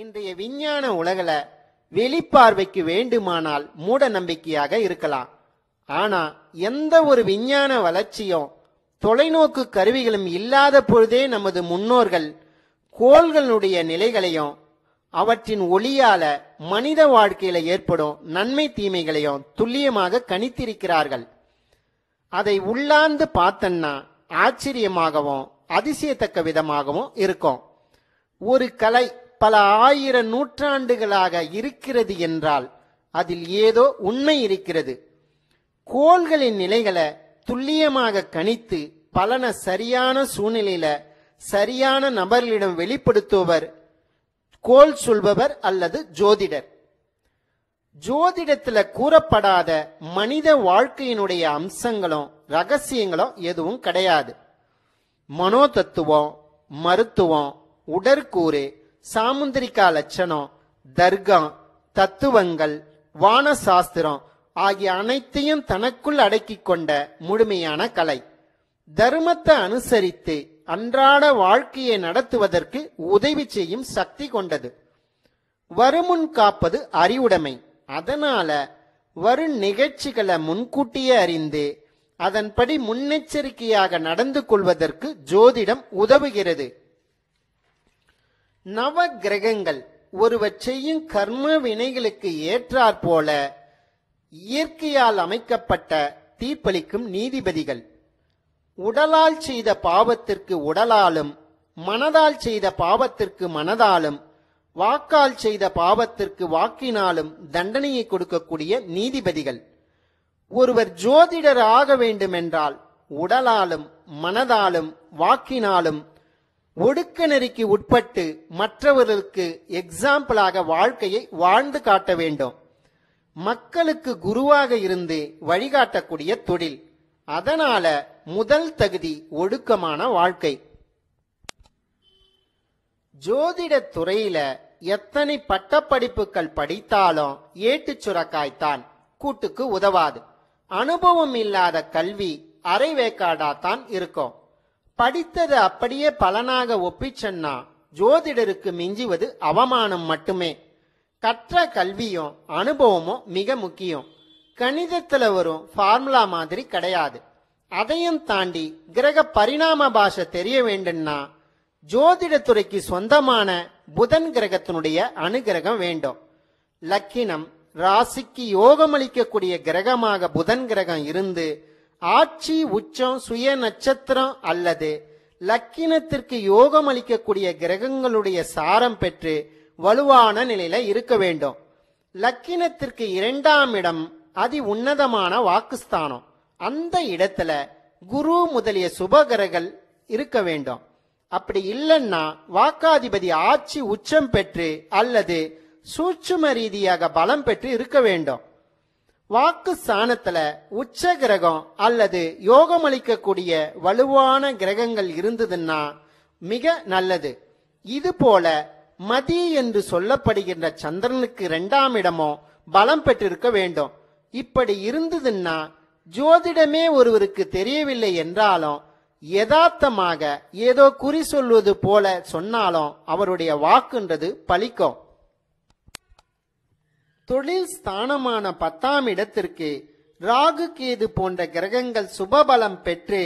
இன்றைய விஞ்ஞான உலகில் வெளிப்பார்வைக்கு வேண்டுமானால் மூட நம்பிக்கையாக இருக்கலாம் ஆனா எந்த ஒரு விஞ்ஞான வளர்ச்சியும் தொலைநோக்கு கருவிகளும் இல்லாத பொழுதே நமது முன்னோர்கள் கோள்களுடைய நிலைகளையும் அவற்றின் ஒளியால மனித வாழ்க்கையில ஏற்படும் நன்மை தீமைகளையும் துல்லியமாக கணித்திருக்கிறார்கள் அதை உள்ளாந்து பார்த்தன்னா ஆச்சரியமாகவும் அதிசயத்தக்க விதமாகவும் இருக்கும் ஒரு கலை பல ஆயிர நூற்றாண்டுகளாக இருக்கிறது என்றால் அதில் ஏதோ உண்மை இருக்கிறது கோள்களின் நிலைகளை துல்லியமாக கணித்து பலனை சரியான சூழ்நிலையில சரியான நபர்களிடம் வெளிப்படுத்துவர் கோல் சொல்பவர் அல்லது ஜோதிடர் ஜோதிடத்தில் கூறப்படாத மனித வாழ்க்கையினுடைய அம்சங்களும் ரகசியங்களும் எதுவும் கிடையாது மனோதத்துவம் மருத்துவம் உடற்கூறு சாமுந்திரிகா லட்சணம் தர்கா தத்துவங்கள் வான சாஸ்திரம் ஆகிய அனைத்தையும் தனக்குள் அடக்கி கொண்ட முழுமையான கலை தர்மத்தை அனுசரித்து அன்றாட வாழ்க்கையை நடத்துவதற்கு உதவி செய்யும் சக்தி கொண்டது வருமுன் காப்பது அறிவுடைமை அதனால வரு நிகழ்ச்சிகளை முன்கூட்டியே அறிந்து அதன்படி முன்னெச்சரிக்கையாக நடந்து கொள்வதற்கு ஜோதிடம் உதவுகிறது நவ கிரகங்கள் ஒருவர் செய்யும் கர்ம வினைகளுக்கு ஏற்றாற்போல இயற்கையால் அமைக்கப்பட்ட தீப்பளிக்கும் நீதிபதிகள் உடலால் செய்த பாவத்திற்கு உடலாலும் மனதால் செய்த பாவத்திற்கு மனதாலும் வாக்கால் செய்த பாவத்திற்கு வாக்கினாலும் தண்டனையை கொடுக்கக்கூடிய நீதிபதிகள் ஒருவர் ஜோதிடர் ஆக வேண்டுமென்றால் உடலாலும் மனதாலும் வாக்கினாலும் ஒடுக்க நெறிக்கு உட்பட்டு மற்றவர்களுக்கு எக்ஸாம்பிளாக வாழ்க்கையை வாழ்ந்து காட்ட வேண்டும் மக்களுக்கு குருவாக இருந்து வழிகாட்டக்கூடிய தொழில் அதனால முதல் தகுதி ஒடுக்கமான வாழ்க்கை ஜோதிட துறையில எத்தனை பட்டப்படிப்புகள் படித்தாலும் ஏட்டு சுரக்காய்த்தான் கூட்டுக்கு உதவாது அனுபவம் இல்லாத கல்வி அரைவேக்காடா தான் இருக்கும் படித்தது அப்படியே பலனாக ஒப்பிச்சன்னா ஜோதிடருக்கு மிஞ்சுவது அவமானம் மட்டுமே கற்ற கல்வியும் அனுபவமும் மிக முக்கியம் கணிதத்தில் வரும் ஃபார்முலா மாதிரி கிடையாது அதையும் தாண்டி கிரக பரிணாம பாஷை தெரிய வேண்டும்னா ஜோதிடத்துறைக்கு சொந்தமான புதன் கிரகத்தினுடைய அனுகிரகம் வேண்டும் லக்கினம் ராசிக்கு யோகமளிக்கக்கூடிய கிரகமாக புதன் கிரகம் இருந்து ஆட்சி உச்சம் சுய நட்சத்திரம் அல்லது லக்கினத்திற்கு யோகம் அளிக்கக்கூடிய கிரகங்களுடைய சாரம் பெற்று வலுவான நிலையில இருக்க வேண்டும் லக்கினத்திற்கு இரண்டாம் இடம் அதி உன்னதமான வாக்குஸ்தானம் அந்த இடத்துல குரு முதலிய சுபகரங்கள் இருக்க வேண்டும் அப்படி இல்லைன்னா வாக்காதிபதி ஆட்சி உச்சம் பெற்று அல்லது சூட்சும ரீதியாக பலம் பெற்று இருக்க வேண்டும் வாக்கு சாணத்துல உச்ச கிரகம் அல்லது யோகம் அளிக்கக்கூடிய வலுவான கிரகங்கள் இருந்ததுன்னா மிக நல்லது இது போல மதி என்று சொல்லப்படுகின்ற சந்திரனுக்கு இரண்டாம் இடமோ பலம் பெற்றிருக்க வேண்டும் இப்படி இருந்ததுன்னா ஜோதிடமே ஒருவருக்கு தெரியவில்லை என்றாலும் யதார்த்தமாக ஏதோ குறி சொல்வது போல சொன்னாலும் அவருடைய வாக்குன்றது பலிக்கும் தொழில் ஸ்தானமான பத்தாம் இடத்திற்கு ராகு கேது போன்ற கிரகங்கள் சுபபலம் பெற்று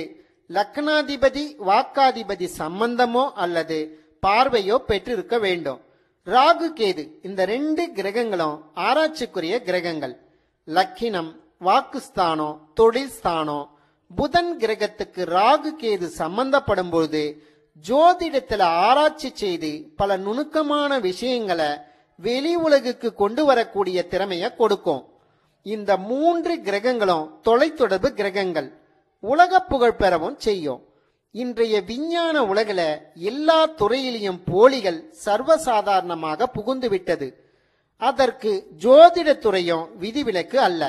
லக்னாதிபதி வாக்காதிபதி சம்பந்தமோ அல்லது பார்வையோ பெற்றிருக்க வேண்டும் ராகு கேது இந்த ரெண்டு கிரகங்களும் ஆராய்ச்சிக்குரிய கிரகங்கள் லக்கினம் வாக்குஸ்தானோ தொழில் ஸ்தானோ புதன் கிரகத்துக்கு ராகு கேது சம்பந்தப்படும் பொழுது ஜோதிடத்துல ஆராய்ச்சி செய்து பல நுணுக்கமான விஷயங்களை வெளி உலகுக்கு கொண்டு வரக்கூடிய திறமையை கொடுக்கும் இந்த மூன்று கிரகங்களும் தொலைத்தொடர்பு கிரகங்கள் உலக புகழ் பெறவும் செய்யும் இன்றைய விஞ்ஞான உலகில் எல்லா துறையிலையும் போலிகள் சர்வசாதாரணமாக புகுந்துவிட்டது அதற்கு ஜோதிட துறையும் விதிவிலக்கு அல்ல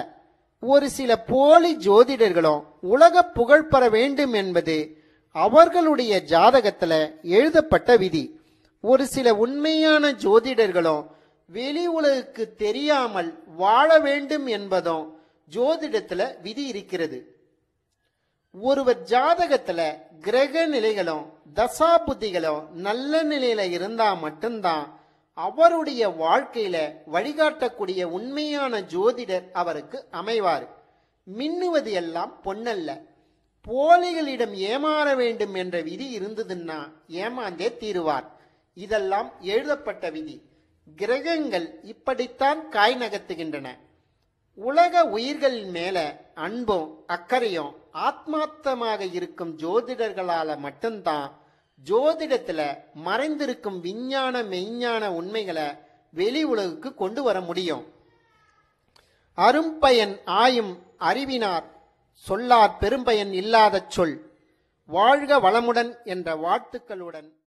ஒரு சில போலி ஜோதிடர்களும் உலக புகழ் பெற வேண்டும் என்பது அவர்களுடைய ஜாதகத்தில் எழுதப்பட்ட விதி ஒரு சில உண்மையான ஜோதிடர்களும் வெளி உலகுக்கு தெரியாமல் வாழ வேண்டும் என்பதும் ஜோதிடத்துல விதி இருக்கிறது ஒருவர் ஜாதகத்துல கிரக நிலைகளும் தசா புத்திகளும் நல்ல நிலையில இருந்தா மட்டும்தான் அவருடைய வாழ்க்கையில வழிகாட்டக்கூடிய உண்மையான ஜோதிடர் அவருக்கு அமைவார் மின்னுவது எல்லாம் பொன்னல்ல போலிகளிடம் ஏமாற வேண்டும் என்ற விதி இருந்ததுன்னா ஏமாந்தே தீருவார் இதெல்லாம் எழுதப்பட்ட விதி கிரகங்கள் இப்படித்தான் காய் நகர்த்துகின்றன உலக உயிர்களின் மேல அன்பும் அக்கறையும் ஆத்மார்த்தமாக இருக்கும் ஜோதிடர்களால மட்டும்தான் ஜோதிடத்துல மறைந்திருக்கும் விஞ்ஞான மெய்ஞான உண்மைகளை வெளி உலகுக்கு கொண்டு வர முடியும் அரும்பயன் ஆயும் அறிவினார் சொல்லார் பெரும்பயன் இல்லாத சொல் வாழ்க வளமுடன் என்ற வாழ்த்துக்களுடன்